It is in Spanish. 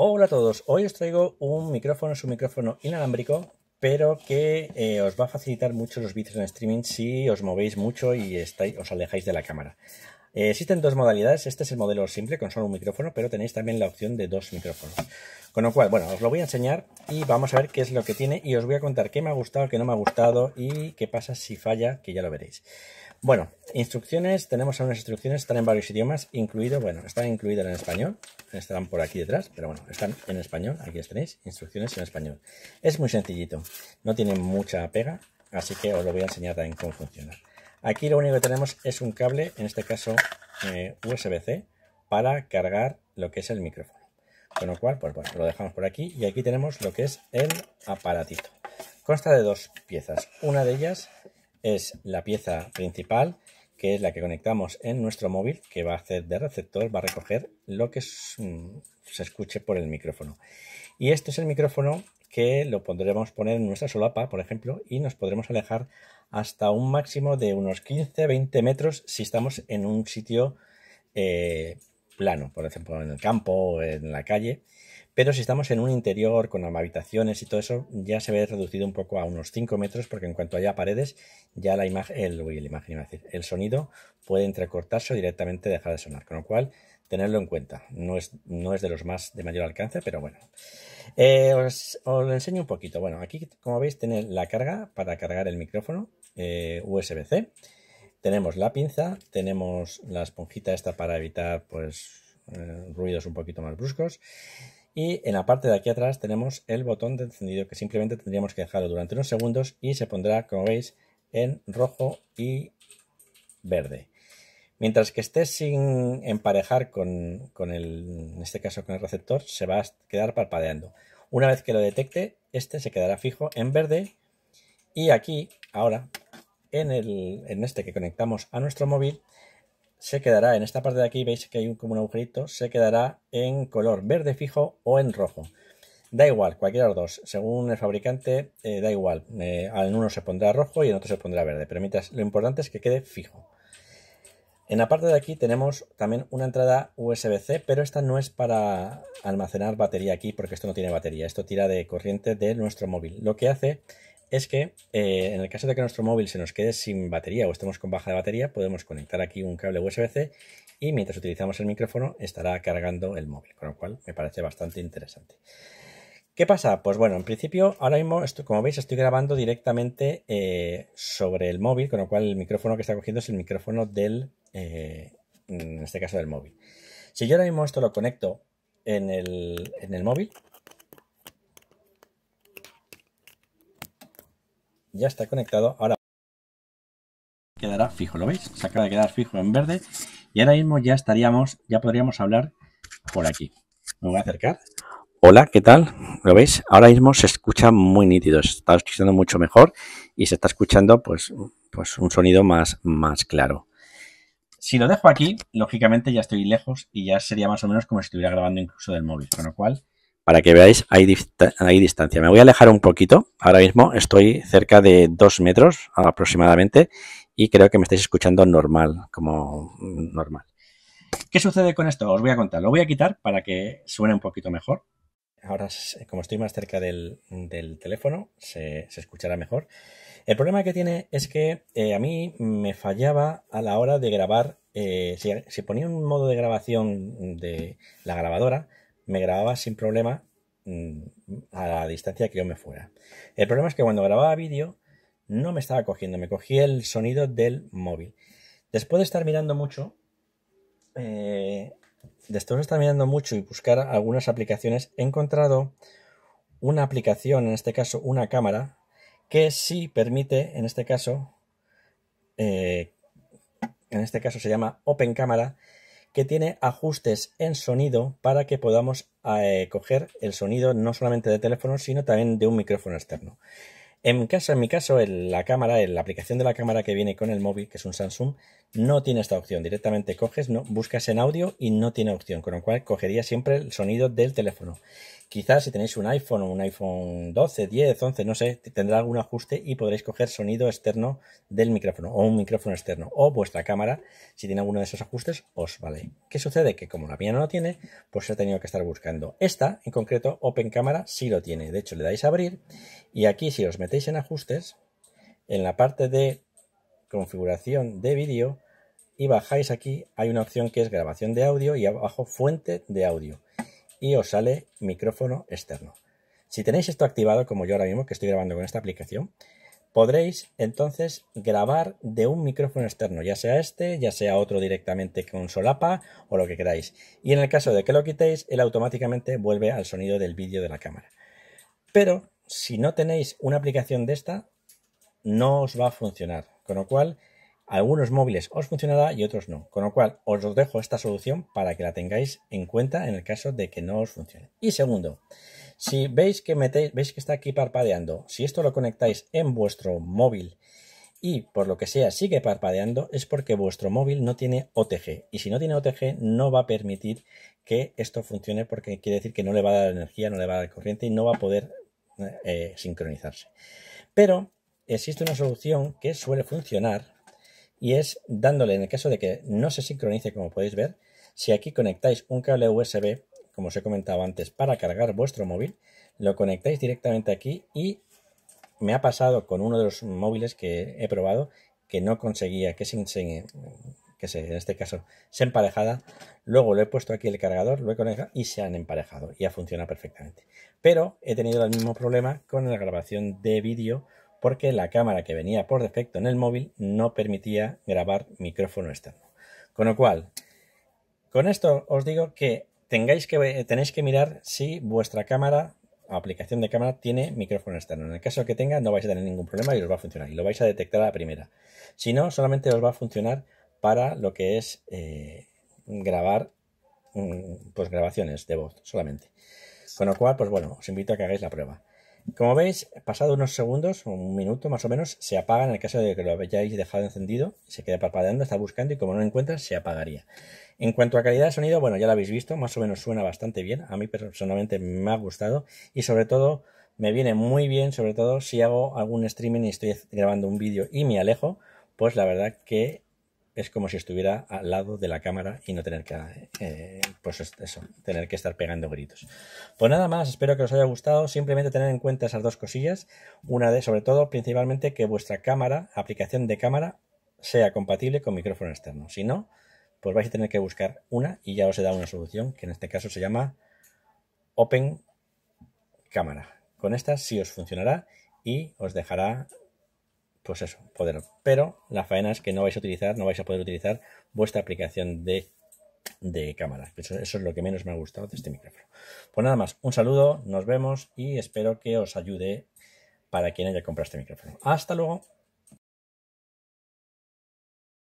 Hola a todos, hoy os traigo un micrófono, es un micrófono inalámbrico, pero que eh, os va a facilitar mucho los vídeos en streaming si os movéis mucho y estáis, os alejáis de la cámara. Eh, existen dos modalidades. Este es el modelo simple con solo un micrófono, pero tenéis también la opción de dos micrófonos. Con lo cual, bueno, os lo voy a enseñar y vamos a ver qué es lo que tiene y os voy a contar qué me ha gustado, qué no me ha gustado y qué pasa si falla, que ya lo veréis. Bueno, instrucciones, tenemos algunas instrucciones, están en varios idiomas, incluido, bueno, están incluidas en español, están por aquí detrás, pero bueno, están en español, aquí tenéis, instrucciones en español. Es muy sencillito, no tiene mucha pega, así que os lo voy a enseñar también cómo funciona. Aquí lo único que tenemos es un cable, en este caso eh, USB-C, para cargar lo que es el micrófono. Con lo cual, pues bueno, lo dejamos por aquí y aquí tenemos lo que es el aparatito. Consta de dos piezas. Una de ellas es la pieza principal, que es la que conectamos en nuestro móvil, que va a hacer de receptor, va a recoger lo que mm, se escuche por el micrófono. Y este es el micrófono que lo pondremos poner en nuestra solapa, por ejemplo, y nos podremos alejar hasta un máximo de unos 15-20 metros si estamos en un sitio eh, plano, por ejemplo, en el campo o en la calle. Pero si estamos en un interior con habitaciones y todo eso, ya se ve reducido un poco a unos 5 metros, porque en cuanto haya paredes, ya la imagen, el, el sonido puede entrecortarse o directamente dejar de sonar. Con lo cual, tenerlo en cuenta. No es, no es de los más de mayor alcance, pero bueno. Eh, os, lo enseño un poquito. Bueno, aquí como veis tiene la carga para cargar el micrófono eh, USB-C. Tenemos la pinza, tenemos la esponjita esta para evitar pues eh, ruidos un poquito más bruscos. Y en la parte de aquí atrás tenemos el botón de encendido que simplemente tendríamos que dejarlo durante unos segundos y se pondrá, como veis, en rojo y verde. Mientras que esté sin emparejar con, el, en este caso con el receptor, se va a quedar parpadeando. Una vez que lo detecte, este se quedará fijo en verde y aquí, ahora, en, este que conectamos a nuestro móvil, se quedará en esta parte de aquí, veis que hay un, como un agujerito, se quedará en color verde fijo o en rojo. Da igual, cualquiera de los dos, según el fabricante, eh, da igual. Eh, en uno se pondrá rojo y en otro se pondrá verde, pero mientras, lo importante es que quede fijo. En la parte de aquí tenemos también una entrada USB-C, pero esta no es para almacenar batería aquí, porque esto no tiene batería, esto tira de corriente de nuestro móvil. Lo que hace es que eh, en el caso de que nuestro móvil se nos quede sin batería o estemos con baja de batería, podemos conectar aquí un cable USB-C y mientras utilizamos el micrófono estará cargando el móvil, con lo cual me parece bastante interesante. ¿Qué pasa? Pues bueno, en principio ahora mismo, como veis, estoy grabando directamente eh, sobre el móvil, con lo cual el micrófono que está cogiendo es el micrófono del eh, en este caso del móvil. Si yo ahora mismo esto lo conecto en el, en el móvil, ya está conectado. Ahora quedará fijo, ¿lo veis? Se acaba de quedar fijo en verde y ahora mismo ya estaríamos, ya podríamos hablar por aquí. Me voy a acercar. Hola, ¿qué tal? ¿Lo veis? Ahora mismo se escucha muy nítido, se está escuchando mucho mejor y se está escuchando pues, pues un sonido más, más claro. Si lo dejo aquí, lógicamente ya estoy lejos y ya sería más o menos como si estuviera grabando incluso del móvil, con lo cual... Para que veáis, hay, distancia. Me voy a alejar un poquito. Ahora mismo estoy cerca de dos metros aproximadamente y creo que me estáis escuchando normal, como normal. ¿Qué sucede con esto? Os voy a contar. Lo voy a quitar para que suene un poquito mejor. Ahora, como estoy más cerca del, teléfono, se, escuchará mejor. El problema que tiene es que eh, a mí me fallaba a la hora de grabar. Eh, si, ponía un modo de grabación de la grabadora, me grababa sin problema mm, a la distancia que yo me fuera. El problema es que cuando grababa vídeo no me estaba cogiendo, me cogía el sonido del móvil. Después de estar mirando mucho, eh, esto de está mirando mucho y buscar algunas aplicaciones, he encontrado una aplicación, en este caso una cámara, que sí permite, en este caso, eh, en este caso se llama Open Cámara, que tiene ajustes en sonido para que podamos eh, coger el sonido no solamente de teléfono, sino también de un micrófono externo. En mi caso, en mi caso la cámara, la aplicación de la cámara que viene con el móvil, que es un Samsung, no tiene esta opción. Directamente coges, no, buscas en audio y no tiene opción, con lo cual cogería siempre el sonido del teléfono quizás si tenéis un iPhone o un iPhone 12, 10, 11, no sé, tendrá algún ajuste y podréis coger sonido externo del micrófono o un micrófono externo o vuestra cámara, si tiene alguno de esos ajustes, os vale. ¿Qué sucede? Que como la mía no lo tiene, pues he tenido que estar buscando. Esta, en concreto, Open Camera sí lo tiene. De hecho, le dais a abrir y aquí si os metéis en ajustes, en la parte de configuración de vídeo y bajáis aquí, hay una opción que es grabación de audio y abajo fuente de audio y os sale micrófono externo. Si tenéis esto activado, como yo ahora mismo que estoy grabando con esta aplicación, podréis entonces grabar de un micrófono externo, ya sea este, ya sea otro directamente con solapa o lo que queráis. Y en el caso de que lo quitéis, él automáticamente vuelve al sonido del vídeo de la cámara. Pero si no tenéis una aplicación de esta, no os va a funcionar. Con lo cual, algunos móviles os funcionará y otros no. Con lo cual, os dejo esta solución para que la tengáis en cuenta en el caso de que no os funcione. Y segundo, si veis que metéis, veis que está aquí parpadeando, si esto lo conectáis en vuestro móvil y por lo que sea sigue parpadeando, es porque vuestro móvil no tiene OTG. Y si no tiene OTG, no va a permitir que esto funcione porque quiere decir que no le va a dar energía, no le va a dar corriente y no va a poder eh, sincronizarse. Pero existe una solución que suele funcionar y es dándole, en el caso de que no se sincronice, como podéis ver, si aquí conectáis un cable USB, como os he comentado antes, para cargar vuestro móvil, lo conectáis directamente aquí y me ha pasado con uno de los móviles que he probado que no conseguía que se, que se, en este caso se emparejada, Luego lo he puesto aquí el cargador, lo he conectado y se han emparejado. Ya funciona perfectamente. Pero he tenido el mismo problema con la grabación de vídeo porque la cámara que venía por defecto en el móvil no permitía grabar micrófono externo. Con lo cual, con esto os digo que, tengáis que tenéis que mirar si vuestra cámara aplicación de cámara tiene micrófono externo. En el caso que tenga, no vais a tener ningún problema y os va a funcionar. Y lo vais a detectar a la primera. Si no, solamente os va a funcionar para lo que es eh, grabar mm, pues grabaciones de voz solamente. Con lo cual, pues bueno, os invito a que hagáis la prueba. Como veis, pasado unos segundos, un minuto más o menos, se apaga en el caso de que lo hayáis dejado encendido, se queda parpadeando, está buscando y como no lo encuentra, se apagaría. En cuanto a calidad de sonido, bueno, ya lo habéis visto, más o menos suena bastante bien, a mí personalmente me ha gustado y sobre todo me viene muy bien, sobre todo si hago algún streaming y estoy grabando un vídeo y me alejo, pues la verdad que es como si estuviera al lado de la cámara y no tener que, eh, pues eso, tener que estar pegando gritos. Pues nada más, espero que os haya gustado. Simplemente tener en cuenta esas dos cosillas. Una de, sobre todo, principalmente que vuestra cámara, aplicación de cámara, sea compatible con micrófono externo. Si no, pues vais a tener que buscar una y ya os he dado una solución que en este caso se llama Open Cámara. Con esta sí os funcionará y os dejará pues eso, poder. Pero la faena es que no vais a utilizar, no vais a poder utilizar vuestra aplicación de, de cámaras. eso es lo que menos me ha gustado de este micrófono. Pues nada más, un saludo, nos vemos y espero que os ayude para quien haya comprado este micrófono. Hasta luego.